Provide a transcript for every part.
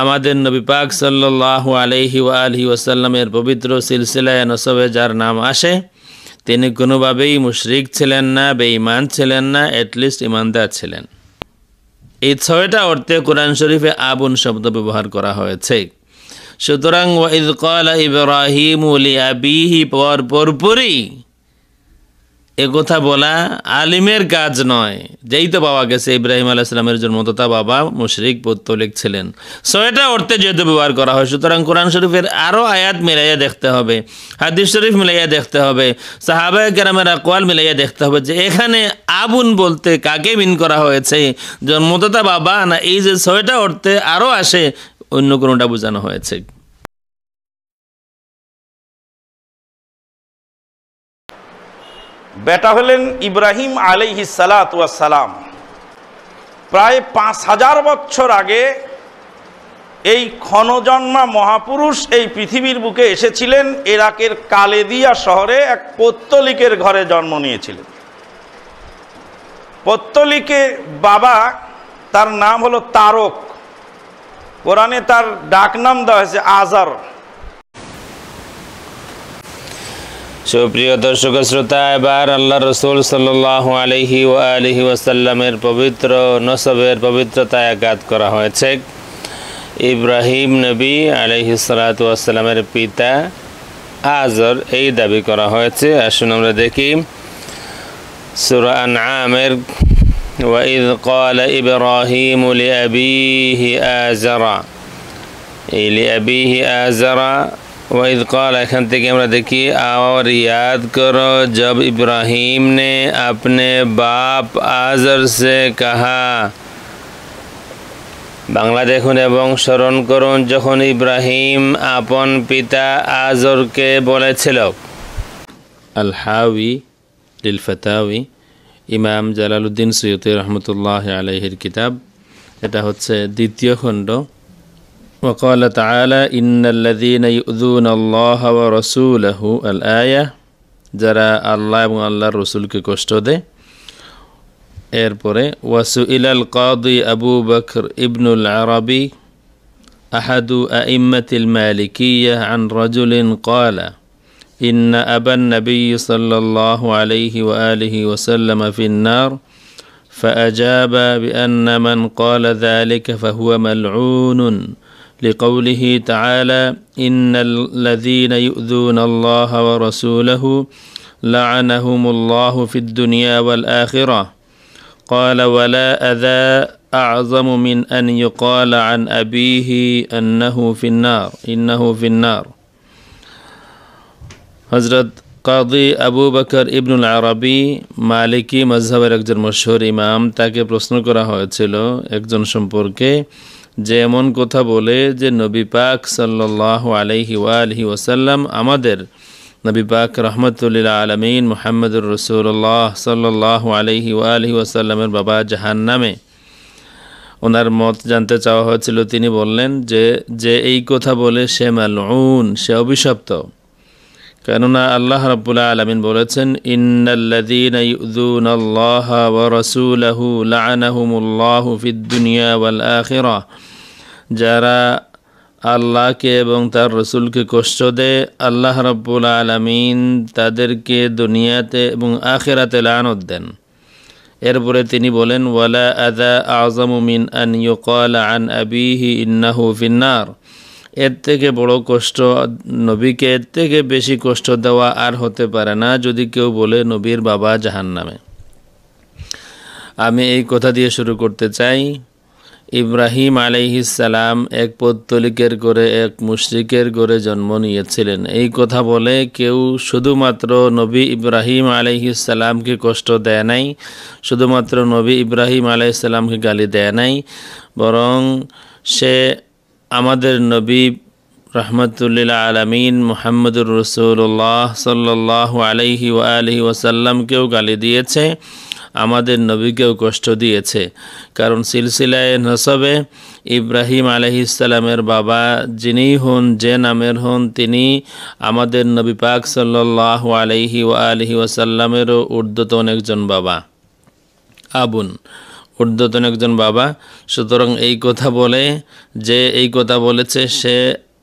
আমাদের নবী পাক সাল্লাহ আলহি আলহি ওসাল্লামের পবিত্র সিলসিলায় নসবে যার নাম আসে তিনি কোনোভাবেই মুশরিক ছিলেন না বেঈমান ছিলেন না অ্যাটলিস্ট ইমানদার ছিলেন এই ছয়টা অর্থে কোরআন শরীফে আবুন শব্দ ব্যবহার করা হয়েছে সুতরাং ওয়াইদ কল ইব্রাহিম আবিহি পর পরপরই এ কথা বলা আলিমের কাজ নয় যেই তো পাওয়া গেছে ইব্রাহিম আলাহ ইসলামের জন্ম তথা বাবা মুশরিক পত্তলিক ছিলেন ছয়টা অর্থে যেহেতু ব্যবহার করা হয় সুতরাং কোরআন শরীফের আরও আয়াত মিলাইয়া দেখতে হবে হাদিস শরীফ মিলাইয়া দেখতে হবে সাহাবায় গ্রামের আকোয়াল মিলাইয়া দেখতে হবে যে এখানে আবুন বলতে কাকে মিন করা হয়েছে জন্মতা বাবা না এই যে ছয়টা অর্থে আরও আসে অন্য কোনোটা বোঝানো হয়েছে বেটা হলেন ইব্রাহিম আলিহি সালাম প্রায় পাঁচ হাজার বছর আগে এই ক্ষণজন্মা মহাপুরুষ এই পৃথিবীর বুকে এসেছিলেন এরাকের কালেদিয়া শহরে এক পত্তলিকের ঘরে জন্ম নিয়েছিলেন পত্তলিকে বাবা তার নাম হলো তারক কোরআনে তার ডাক নাম দেওয়া হয়েছে আজার সুপ্রিয় দর্শক শ্রোতা এবার আল্লাহ রসুল সাল্লাহ আলহি ও আলহি ওয়াসাল্লামের পবিত্র নসবের পবিত্রতা আঘাত করা হয়েছে ইব্রাহিম নবী আলহি সালাতামের পিতা আজর এই দাবি করা হয়েছে আসুন আমরা দেখি সুরান আমের وإذ قال ইব্রাহিম لأبيه آزر أي আজরা ওয়াইদ কল এখান থেকে আমরা দেখি আর ইয়াদ করো জব ইব্রাহিম নে আপনি বাপ আজর সে কাহা বাংলা দেখুন এবং স্মরণ করুন যখন ইব্রাহিম আপন পিতা আজরকে বলেছিল আলহাউি লিল ফতাউি ইমাম জালালুদ্দিন সৈয়দ রহমতুল্লাহ আলহির কিতাব এটা হচ্ছে দ্বিতীয় খণ্ড وقال تعالى إن الذين يؤذون الله ورسوله الآية الله আল্লাহ الله الرسول كي كشتو দেয় اير ওয়াসুইল وسئل القاضي أبو بكر ابن العربي أحد أئمة المالكية عن رجل قال إن أبا النبي صلى الله عليه وآله وسلم في النار فأجاب بأن من قال ذلك فهو ملعون لقوله تعالى إن الذين يؤذون الله ورسوله لعنهم الله في الدنيا والآخرة قال ولا أذى أعظم من أن يقال عن أبيه أنه في النار إنه في النار حضرت কাদি ابو বাকর ابن আরবি মালিকি মজহাবের একজন মশহুর ইমাম তাকে প্রশ্ন করা হয়েছিল একজন সম্পর্কে যে এমন কথা বলে যে নবী পাক সাল্লাহ আলহি আলহি ওসাল্লাম আমাদের নবী পাক রহমতুল্লাহ আলমিন মোহাম্মদুর রসুল্লাহ সাল্লাহ আলহি আলহি ওসাল্লামের বাবা জাহান নামে ওনার মত জানতে চাওয়া হয়েছিল তিনি বললেন যে যে এই কথা বলে সে মালউন সে অভিশপ্ত কেননা আল্লাহ রব্বুল্লা আলমিন বলেছেন ইন্নাল্লাদিন ইউযুন আল্লাহ ওয়া রাসূলাহু লাআনাহুমুল্লাহু ফিদ দুনিয়া ওয়াল যারা আল্লাহকে এবং তার রসুলকে কষ্ট দেয় আল্লাহ রব্বুল আলমিন তাদেরকে দুনিয়াতে এবং আখেরাতে লানত দেন এরপরে তিনি বলেন ওয়ালা আদা আজম মিন আন ইউকাল আন আবিহি ইন্নাহু ফিন্নার এর থেকে বড় কষ্ট নবীকে এর থেকে বেশি কষ্ট দেওয়া আর হতে পারে না যদি কেউ বলে নবীর বাবা জাহান নামে আমি এই কথা দিয়ে শুরু করতে চাই ইব্রাহিম সালাম এক পত্তলিকের করে এক মুশ্রিকের করে জন্ম নিয়েছিলেন এই কথা বলে কেউ শুধুমাত্র নবী ইব্রাহিম সালামকে কষ্ট দেয় নাই শুধুমাত্র নবী ইব্রাহিম সালামকে গালি দেয় নাই বরং সে আমাদের নবী রহমতুল্লিল্লা আলমিন মোহাম্মদুর রসুল্লাহ সাল্লাহ আলহি আলহি ওসাল্লামকেও গালি দিয়েছে আমাদের নবীকেও কষ্ট দিয়েছে কারণ সিলসিলায় নসবে ইব্রাহিম আলহিসালামের বাবা যিনি হন যে নামের হন তিনি আমাদের নবী পাক সাল্লাহ আলহি আলহি ওসাল্লামেরও ঊর্ধ্বতন একজন বাবা আবুন ঊর্ধ্বতন একজন বাবা সুতরাং এই কথা বলে যে এই কথা বলেছে সে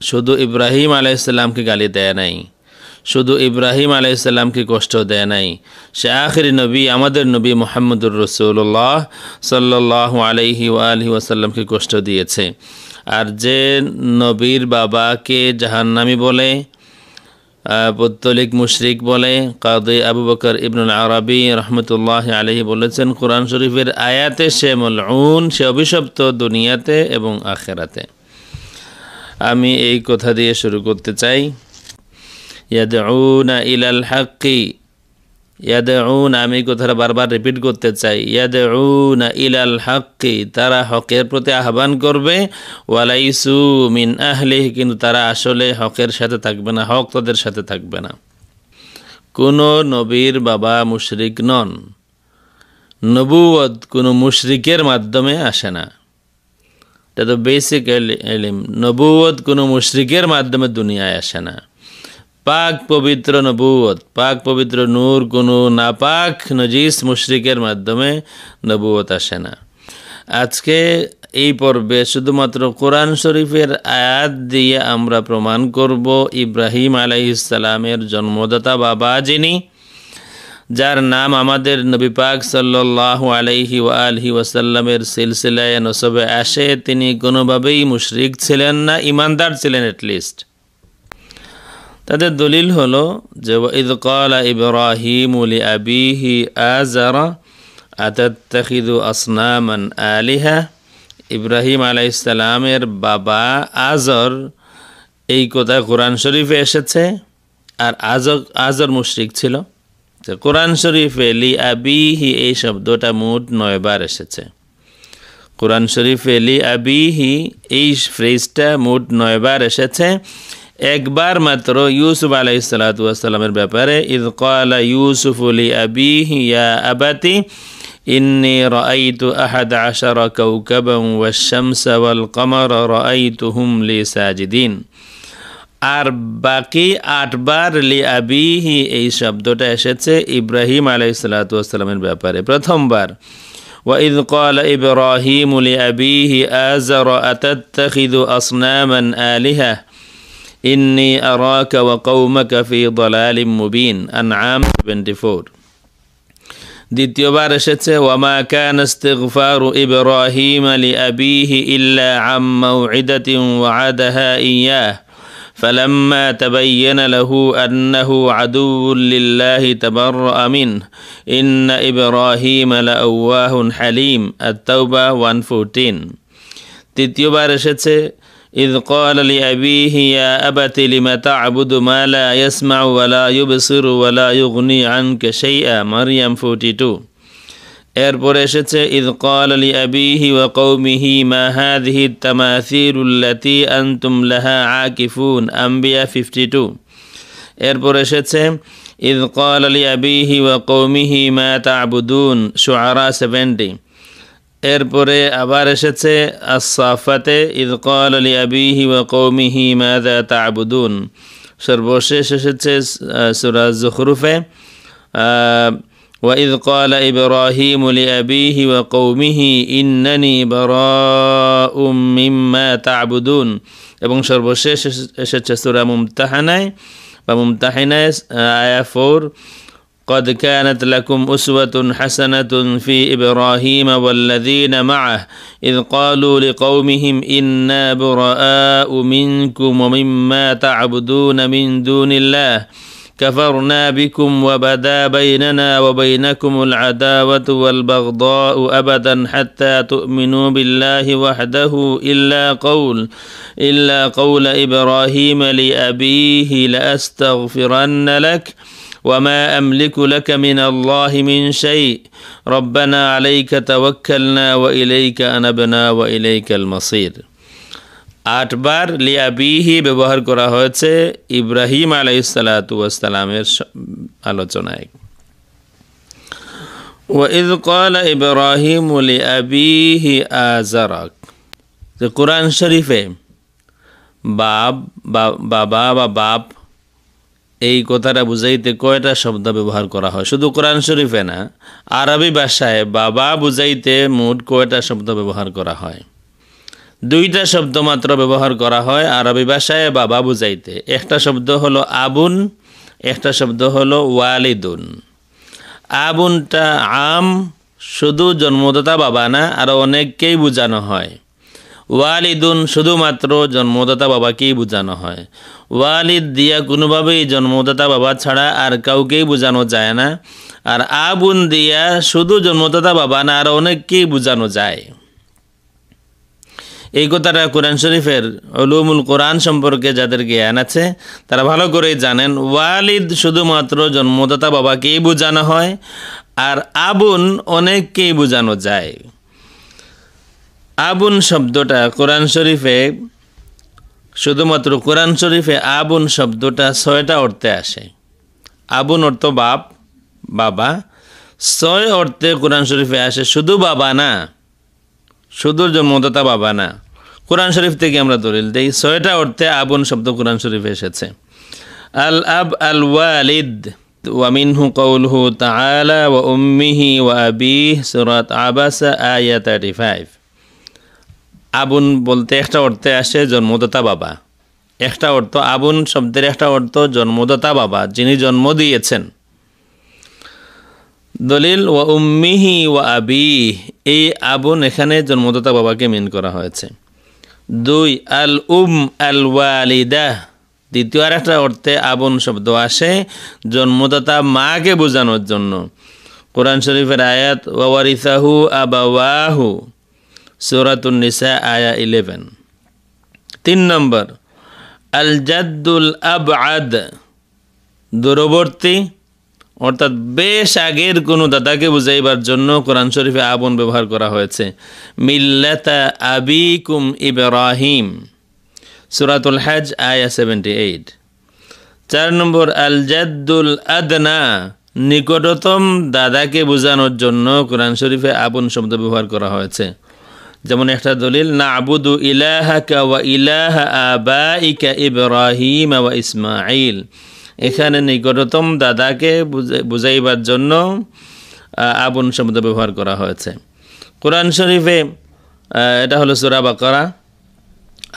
শুধু ইব্রাহিম আলাইসাল্লামকে গালি দেয় নাই শুধু ইব্রাহিম আলাইসাল্লামকে কষ্ট দেয় নাই সে আখেরি নবী আমাদের নবী মোহাম্মদুর রসুল্লাহ সাল্লাহ আলহি আলহি আসাল্লামকে কষ্ট দিয়েছে আর যে নবীর বাবাকে জাহান্নামি বলে পত্তলিক মুশরিক বলে কাদে আবু বকর ইবনুল আরবি রহমতুল্লাহ আলহী বলেছেন কোরআন শরীফের আয়াতে সে মলউন সে অভিশপ্ত দুনিয়াতে এবং আখেরাতে আমি এই কথা দিয়ে শুরু করতে চাই ইয়াদউনা ইলাল হাক্কি ইয়াদে উন আমি কথাটা বারবার রিপিট করতে চাই ইয়াদে উন ইলাল হককে তারা হকের প্রতি আহ্বান করবে ওয়ালাইসু মিন আহলিহ কিন্তু তারা আসলে হকের সাথে থাকবে না হক তাদের সাথে থাকবে না কোনো নবীর বাবা মুশরিক নন নবুয়দ কোনো মুশরিকের মাধ্যমে আসে না এটা তো বেসিক এলিম নবুয়দ কোনো মুশরিকের মাধ্যমে দুনিয়ায় আসে না পাক পবিত্র নবুয়ত পাক পবিত্র নূর কোনো নাপাক নজিস মুশরিকের মাধ্যমে নবুয়ত আসে না আজকে এই পর্বে শুধুমাত্র কোরআন শরীফের আয়াত দিয়ে আমরা প্রমাণ করব ইব্রাহিম আলাইসালামের জন্মদাতা বাবা যিনি যার নাম আমাদের নবী পাক সাল্লাহ আলাইহি আলহি ওয়াসাল্লামের সিলসিলায় নসবে আসে তিনি কোনোভাবেই মুশরিক ছিলেন না ইমানদার ছিলেন অ্যাটলিস্ট তাদের দলিল হলো যে ইদ কলা ইব্রাহিম উলি আবিহি আজারা আতাত্তাখিদু আলিহা ইব্রাহিম ইসলামের বাবা আজর এই কথা কোরআন শরীফে এসেছে আর আজক আজর মুশরিক ছিল তো কোরআন শরীফে লি আবিহি এই শব্দটা মোট নয়বার এসেছে কোরআন শরীফে লি আবিহি এই ফ্রেজটা মোট নয়বার এসেছে একবার মাত্র ইউসুফ আলাইসালাতামের ব্যাপারে ইদ কলা ইউসুফ আলি আবি ইয়া আবাতি ইন্নি রআইতু আহাদ আশারা কৌকবং ওয়াশামসা ওয়াল কমর রআইতু হুম লি সাজিদিন আর বাকি আটবার লি আবিহি এই শব্দটা এসেছে ইব্রাহিম আলাইসালাতামের ব্যাপারে প্রথমবার وإذ قال إبراهيم لأبيه آزر أتتخذ أصناما آلهة إني أراك وقومك في ضلال مبين أنعام 24 দ্বিতীয়বার এসেছে وما كان استغفار إبراهيم لأبيه إلا عن موعدة وعدها إياه فلما تبين له أنه عدو لله تبرأ منه إن إبراهيم لأواه حليم التوبة 114 তৃতীয়বার এসেছে إذ قال لأبيه يا أبت لم تعبد ما لا يسمع ولا يبصر ولا يغني عنك شيئا مريم 42 إير এসেছে إذ قال لأبيه وقومه ما هذه التماثيل التي أنتم لها عاكفون أنبياء 52 إير এসেছে إذ قال لأبيه وقومه ما تعبدون شعراء 70 এরপরে আবার এসেছে আসাফাতে ইদকাল আলী আবিহি ওয়া কৌমিহি মাদা তাবুদুন সর্বশেষ এসেছে সুরাজ জখরুফে وإذ قال إبراهيم لأبيه وقومه إنني براء مما تعبدون এবং সর্বশেষ এসেছে সুরা মুমতাহানায় বা মুমতাহিনায় আয়া 4 قد كانت لكم أسوة حسنة في إبراهيم والذين معه إذ قالوا لقومهم إنا براء منكم ومما تعبدون من دون الله كفرنا بكم وبدا بيننا وبينكم العداوة والبغضاء أبدا حتى تؤمنوا بالله وحده إلا قول إلا قول إبراهيم لأبيه لأستغفرن لك ۖ وما أملك لك من الله من شيء ربنا عليك توكلنا وإليك أنبنا وإليك المصير আটবার লিয়াবিহি ব্যবহার করা হয়েছে ইব্রাহিম আলাইসালাতামের আলোচনায় ওয়াইদ কল ইব্রাহিম লিয়াবিহি আজারক যে কোরআন শরীফে বাপ বাবা বা বাপ এই কথাটা বুঝাইতে কয়টা শব্দ ব্যবহার করা হয় শুধু কোরআন শরীফে না আরবি ভাষায় বাবা বুঝাইতে মোট কয়টা শব্দ ব্যবহার করা হয় দুইটা শব্দ মাত্র ব্যবহার করা হয় আরবি ভাষায় বাবা বুঝাইতে একটা শব্দ হলো আবুন একটা শব্দ হলো ওয়ালিদুন আবুনটা আম শুধু জন্মদাতা বাবা না আরও অনেককেই বোঝানো হয় ওয়ালিদুন শুধুমাত্র জন্মদাতা বাবাকেই বোঝানো হয় ওয়ালিদ দিয়া কোনোভাবেই জন্মদাতা বাবা ছাড়া আর কাউকেই বোঝানো যায় না আর আবুন দিয়া শুধু জন্মদাতা বাবা না আর অনেককেই বোঝানো যায় এই কথাটা কোরআন শরীফের অলুমুল কোরআন সম্পর্কে যাদের জ্ঞান আছে তারা ভালো করেই জানেন ওয়ালিদ শুধুমাত্র জন্মদাতা বাবাকেই বোঝানো হয় আর আবুন অনেককেই বোঝানো যায় আবুন শব্দটা কোরআন শরীফে শুধুমাত্র কোরআন শরীফে আবুন শব্দটা ছয়টা অর্থে আসে আবুন অর্থ বাপ বাবা ছয় অর্থে কোরআন শরীফে আসে শুধু বাবা না শুধু জন্মদাতা বাবা না কোরআন শরীফ থেকে আমরা দলিল দিই ছয়টা অর্থে আবুন শব্দ কোরআন শরীফে এসেছে আল আব আল ওয়ালিদ ومنه قوله تعالى وأمه وأبيه سورة عبس آية 35 আবুন বলতে একটা অর্থে আসে জন্মদাতা বাবা একটা অর্থ আবুন শব্দের একটা অর্থ জন্মদাতা বাবা যিনি জন্ম দিয়েছেন দলিল ওয়া উম্মিহি ওয়া আবি এই আবুন এখানে জন্মদাতা বাবাকে মিন করা হয়েছে দুই আল উম আল ওয়ালিদা দ্বিতীয় আর একটা অর্থে আবুন শব্দ আসে জন্মদাতা মাকে বোঝানোর জন্য কোরআন শরীফের আয়াত ওয়ারিসাহু আবাহু নিসা আয়া ইলেভেন তিন নম্বর আল আব আদ দূরবর্তী অর্থাৎ বেশ আগের কোনো দাদাকে বুঝাইবার জন্য কোরআন শরীফে আবন ব্যবহার করা হয়েছে মিল্লাতা আবিকুম ইব্রাহিম সুরাতুল হাজ আয়া সেভেন্টি এইট চার নম্বর আল জাদ্দুল আদনা নিকটতম দাদাকে বোঝানোর জন্য কোরআন শরীফে আপন শব্দ ব্যবহার করা হয়েছে যেমন একটা দলিল না আবুদু ইলাহাকা ইলাহা আবাইকা ইব্রাহিম ওয়া ইসমাইল এখানে নিকটতম দাদাকে বুঝাইবার জন্য আবুন শব্দ ব্যবহার করা হয়েছে কোরআন শরীফে এটা হলো সুরা বাকরা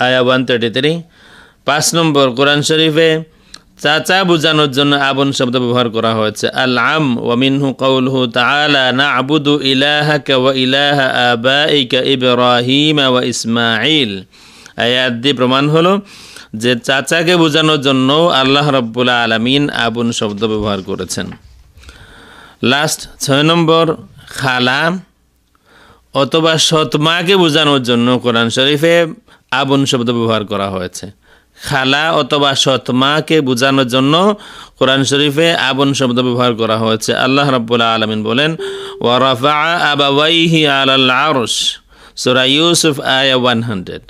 আয়া ওয়ান থার্টি থ্রি পাঁচ নম্বর কোরআন শরীফে চাচা বোঝানোর জন্য আবন শব্দ ব্যবহার করা হয়েছে আল আম ওয়ামিনহু কৌলহু তালা না আবুদু ইলাহাকা ওয়া ইলাহা আবাইকা ইব্রাহিম ও ইসমাইল আয়াত দিয়ে প্রমাণ হলো যে চাচাকে বোঝানোর জন্য আল্লাহ রব্বুল্লা আলমিন আবুন শব্দ ব্যবহার করেছেন লাস্ট ছয় নম্বর খালা অথবা সৎমাকে বোঝানোর জন্য কোরআন শরীফে আবন শব্দ ব্যবহার করা হয়েছে খালা অথবা সৎ মাকে বোঝানোর জন্য কোরআন শরীফে আবন শব্দ ব্যবহার করা হয়েছে আল্লাহ রাবুল্লাহ আলমিন বলেন ওয়ারাফা আবাবাইহি আল আরস সোরা ইউসুফ আয়া ওয়ান হান্ড্রেড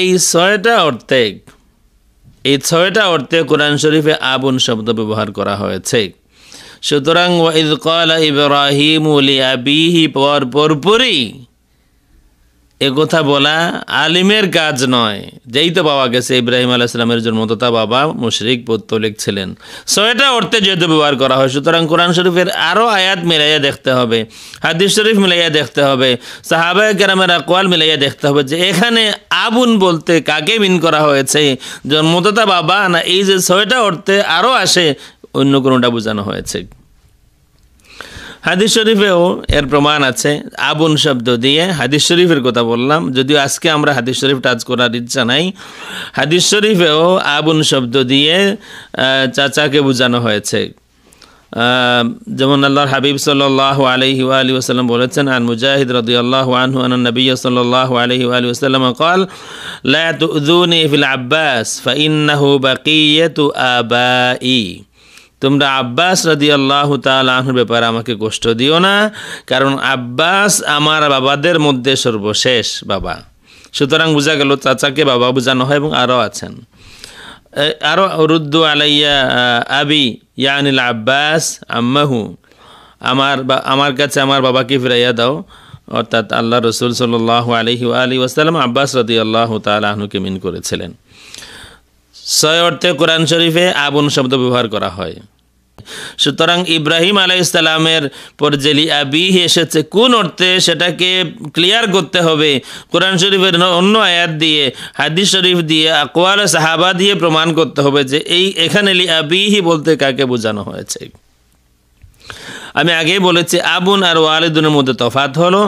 এই ছয়টা অর্থে এই ছয়টা অর্থে কোরআন শরীফে আবন শব্দ ব্যবহার করা হয়েছে সুতরাং ওয়াইদ কলা ইব্রাহিম আবিহি পর পরপুরি কথা বলা আলিমের কাজ নয় যেই তো পাওয়া গেছে ইব্রাহিম আলাহ ইসলামের তো তা বাবা মুশরিক পত্তলিক ছিলেন সোয়েটা অর্থে যেহেতু ব্যবহার করা হয় সুতরাং কোরআন শরীফের আরও আয়াত মিলাইয়া দেখতে হবে হাদিস শরীফ মিলাইয়া দেখতে হবে সাহাবায় কেরামের আকোয়াল মিলাইয়া দেখতে হবে যে এখানে আবুন বলতে কাকে মিন করা হয়েছে জন্মতা বাবা না এই যে ছয়টা অর্থে আরও আসে অন্য কোনোটা বোঝানো হয়েছে হাদিস শরীফেও এর প্রমাণ আছে আবুন শব্দ দিয়ে হাদিস শরীফের কথা বললাম যদিও আজকে আমরা হাদিস শরীফ টাচ করার ইচ্ছা নাই হাদিস শরীফেও আবুন শব্দ দিয়ে চাচাকে বোঝানো হয়েছে যেমন আল্লাহর হাবিব সাল্লাহ আলহি আলী ওসালাম বলেছেন আন মুজাহিদ রদি আল্লাহ আনহু আন নবী সাল্লাহ আলহি আলী ওসালাম কল লা তুদুনি ফিল আব্বাস ফাইন্নাহু বাকিয়াতু আবাই তোমরা আব্বাস রাজি আল্লাহ তালাহর ব্যাপারে আমাকে কষ্ট দিও না কারণ আব্বাস আমার বাবাদের মধ্যে সর্বশেষ বাবা সুতরাং বোঝা গেল চাচাকে বাবা বোঝানো হয় এবং আরও আছেন আরও রুদ্দু আলাইয়া আবি ইয়ানিল আব্বাস আম্মাহু আমার আমার কাছে আমার বাবাকে ফিরাইয়া দাও অর্থাৎ আল্লাহ রসুল সাল্লাহ আলহি আলী ওয়াসালাম আব্বাস রদি আল্লাহ তালুকে মিন করেছিলেন ছয় অর্থে কোরআন শরীফে আবুন শব্দ ব্যবহার করা হয় সুতরাং ইব্রাহিম আলাই ইসলামের পর জেলি আবি এসেছে কোন অর্থে সেটাকে ক্লিয়ার করতে হবে কোরআন শরীফের অন্য আয়াত দিয়ে হাদিস শরীফ দিয়ে আকোয়াল সাহাবা দিয়ে প্রমাণ করতে হবে যে এই এখানে লি আবিহি বলতে কাকে বোঝানো হয়েছে আমি আগেই বলেছি আবুন আর ওয়ালিদুনের মধ্যে তফাত হলো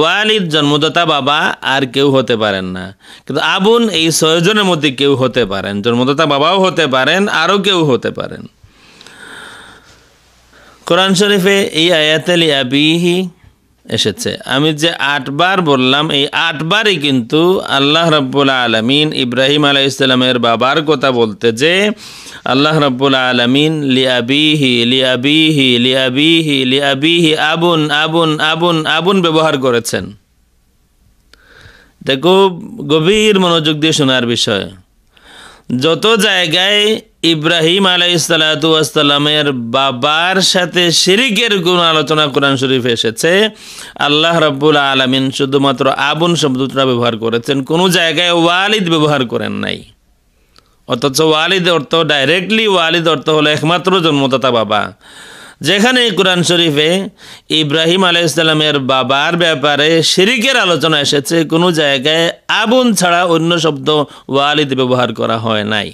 ওয়ালিদ জন্মদাতা বাবা আর কেউ হতে পারেন না কিন্তু আবুন এই ছয়জনের মধ্যে কেউ হতে পারেন জন্মদাতা বাবাও হতে পারেন আরও কেউ হতে পারেন কোরআন শরীফে এই আয়াতালি আবিহি এসেছে আমি যে আটবার বললাম এই আটবারই কিন্তু আল্লাহ রব্বুল আলমিন ইব্রাহিম আলাই ইসলামের বাবার কথা বলতে যে আল্লাহ রব্বুল আলমিন লিয়াবিহি লিয়াবিহি লিয়াবিহি লিয়াবিহি আবুন আবুন আবুন আবুন ব্যবহার করেছেন দেখো গভীর মনোযোগ দিয়ে শোনার বিষয় যত জায়গায় ইব্রাহিম আলাই সালাতামের বাবার সাথে শিরিকের গুণ আলোচনা কোরআন শরীফ এসেছে আল্লাহ রব্বুল আলমিন শুধুমাত্র আবুন শব্দটা ব্যবহার করেছেন কোনো জায়গায় ওয়ালিদ ব্যবহার করেন নাই অথচ ওয়ালিদ অর্থ ডাইরেক্টলি ওয়ালিদ অর্থ হলো একমাত্র জন্মদাতা বাবা যেখানে কোরআন শরীফে ইব্রাহিম আলাই ইসলামের বাবার ব্যাপারে শিরিকের আলোচনা এসেছে কোনো জায়গায় আবুন ছাড়া অন্য শব্দ ওয়ালিদ ব্যবহার করা হয় নাই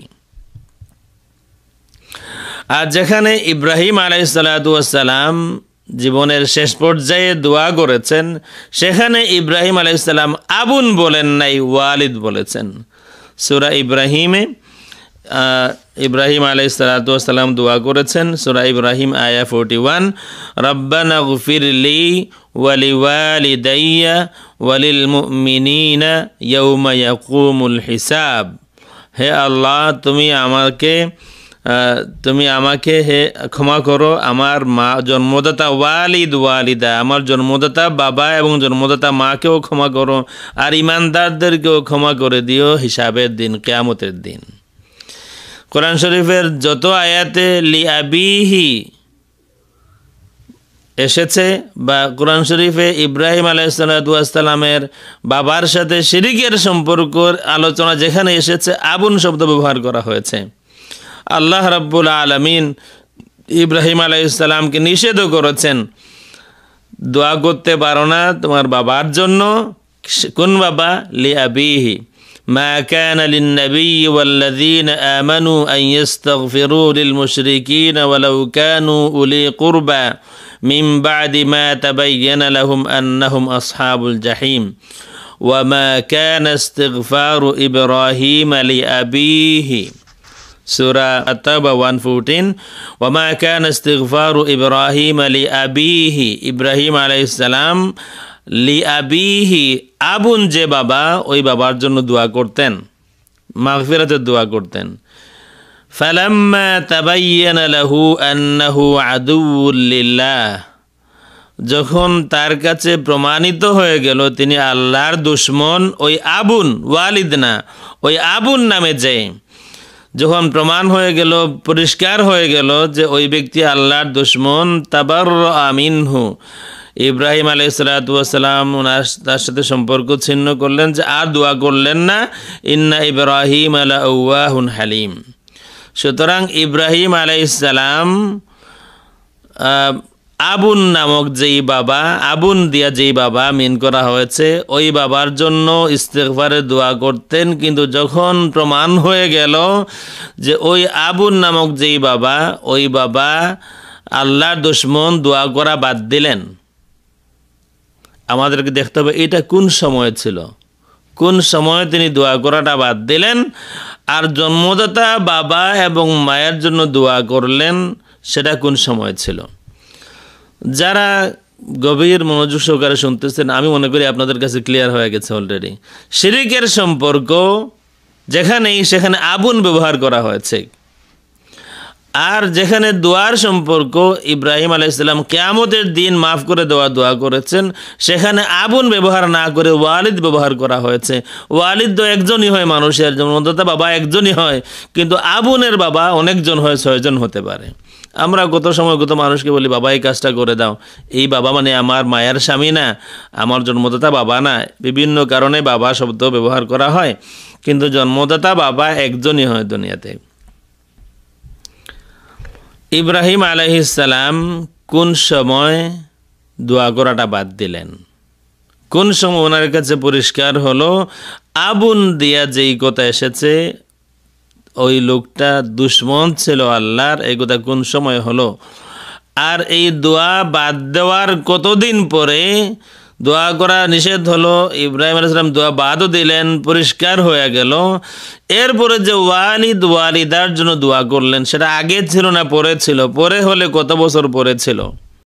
আর যেখানে ইব্রাহিম সালাতাম জীবনের শেষ পর্যায়ে দোয়া করেছেন সেখানে ইব্রাহিম সালাম আবুন বলেন নাই ওয়ালিদ বলেছেন সুরা ইব্রাহিমে ইব্রাহিম আলাই সালাতাম দোয়া করেছেন সুরা ইব্রাহিম আয়া ফোরটি ওয়ান রব্বানা লি ওয়ালি ওয়ালি দাইয়া ওয়ালিল মিনা ইয়ৌমা হিসাব হে আল্লাহ তুমি আমাকে তুমি আমাকে হে ক্ষমা করো আমার মা জন্মদাতা ওয়ালিদ ওয়ালিদা আমার জন্মদাতা বাবা এবং জন্মদাতা মাকেও ক্ষমা করো আর ইমানদারদেরকেও ক্ষমা করে দিও হিসাবের দিন কেয়ামতের দিন কোরআন শরীফের যত আয়াতে লি আবিহি এসেছে বা কোরআন শরীফে ইব্রাহিম আলাইসালামের বাবার সাথে শিরিকের সম্পর্ক আলোচনা যেখানে এসেছে আবুন শব্দ ব্যবহার করা হয়েছে আল্লাহ রাব্বুল আলমিন ইব্রাহিম আলাইসালামকে নিষেধও করেছেন দোয়া করতে পারো না তোমার বাবার জন্য কোন বাবা بابا আবিহি ما كان للنبي والذين آمنوا أن يستغفروا للمشركين ولو كانوا أولي قربى من بعد ما تبين لهم أنهم أصحاب الجحيم وما كان استغفار إبراهيم لأبيه Surah At-Taubah 114 Wa ma kana istighfaru Ibrahim li abihi Ibrahim আলাইহিসসালাম লি আবুন যে বাবা ওই বাবার জন্য দোয়া করতেন মাগফিরাতের দোয়া করতেন ফালাম্মা তাবাইয়ানা লাহু আন্নাহু আদুউল লিল্লাহ যখন তার কাছে প্রমাণিত হয়ে গেল তিনি আল্লাহর দুশ্মন ওই আবুন ওয়ালিদ না ওই আবুন নামে যে যখন প্রমাণ হয়ে গেল পরিষ্কার হয়ে গেল যে ওই ব্যক্তি আল্লাহর দুশ্মন তাবার হু ইব্রাহিম আলি সালাতাম তার সাথে সম্পর্ক ছিন্ন করলেন যে আর দোয়া করলেন না ইন্না ইব্রাহিম আলাউন হালিম সুতরাং ইব্রাহিম আলাইসালাম আবুন নামক যেই বাবা আবুন দিয়া যেই বাবা মিন করা হয়েছে ওই বাবার জন্য ইস্তেকবারে দোয়া করতেন কিন্তু যখন প্রমাণ হয়ে গেল যে ওই আবুন নামক যেই বাবা ওই বাবা আল্লাহর দুশ্মন দোয়া করা বাদ দিলেন আমাদেরকে দেখতে হবে এটা কোন সময় ছিল কোন সময়ে তিনি দোয়া করাটা বাদ দিলেন আর জন্মদাতা বাবা এবং মায়ের জন্য দোয়া করলেন সেটা কোন সময় ছিল যারা গভীর মনোযোগ সহকারে শুনতেছেন আমি মনে করি আপনাদের কাছে ক্লিয়ার হয়ে গেছে অলরেডি শিরিকের সম্পর্ক যেখানেই সেখানে আবুন ব্যবহার করা হয়েছে আর যেখানে দোয়ার সম্পর্ক ইব্রাহিম ইসলাম কেয়ামতের দিন মাফ করে দেওয়া দোয়া করেছেন সেখানে আবুন ব্যবহার না করে ওয়ালিদ ব্যবহার করা হয়েছে ওয়ালিদ তো একজনই হয় মানুষের যেমন বাবা একজনই হয় কিন্তু আবুনের বাবা অনেকজন হয় ছয়জন হতে পারে আমরা কত সময় কত মানুষকে বলি বাবা এই কাজটা করে দাও এই বাবা মানে আমার মায়ের স্বামী না আমার জন্মদাতা বাবা না বিভিন্ন কারণে বাবা শব্দ ব্যবহার করা হয় কিন্তু জন্মদাতা বাবা একজনই হয় দুনিয়াতে ইব্রাহিম আলহিসাল্লাম কোন সময় দোয়া করাটা বাদ দিলেন কোন সময় ওনার কাছে পরিষ্কার হলো আবুন দিয়া যেই কথা এসেছে ওই লোকটা দুশ্মন ছিল আল্লাহর এই কথা কোন সময় হলো আর এই দোয়া বাদ দেওয়ার কতদিন পরে দোয়া করা নিষেধ হলো ইব্রাহিম আলাইসালাম দোয়া বাদও দিলেন পরিষ্কার হয়ে গেল এরপরে যে ওয়ালিদ ওয়ালিদার জন্য দোয়া করলেন সেটা আগে ছিল না পরে ছিল পরে হলে কত বছর পরে ছিল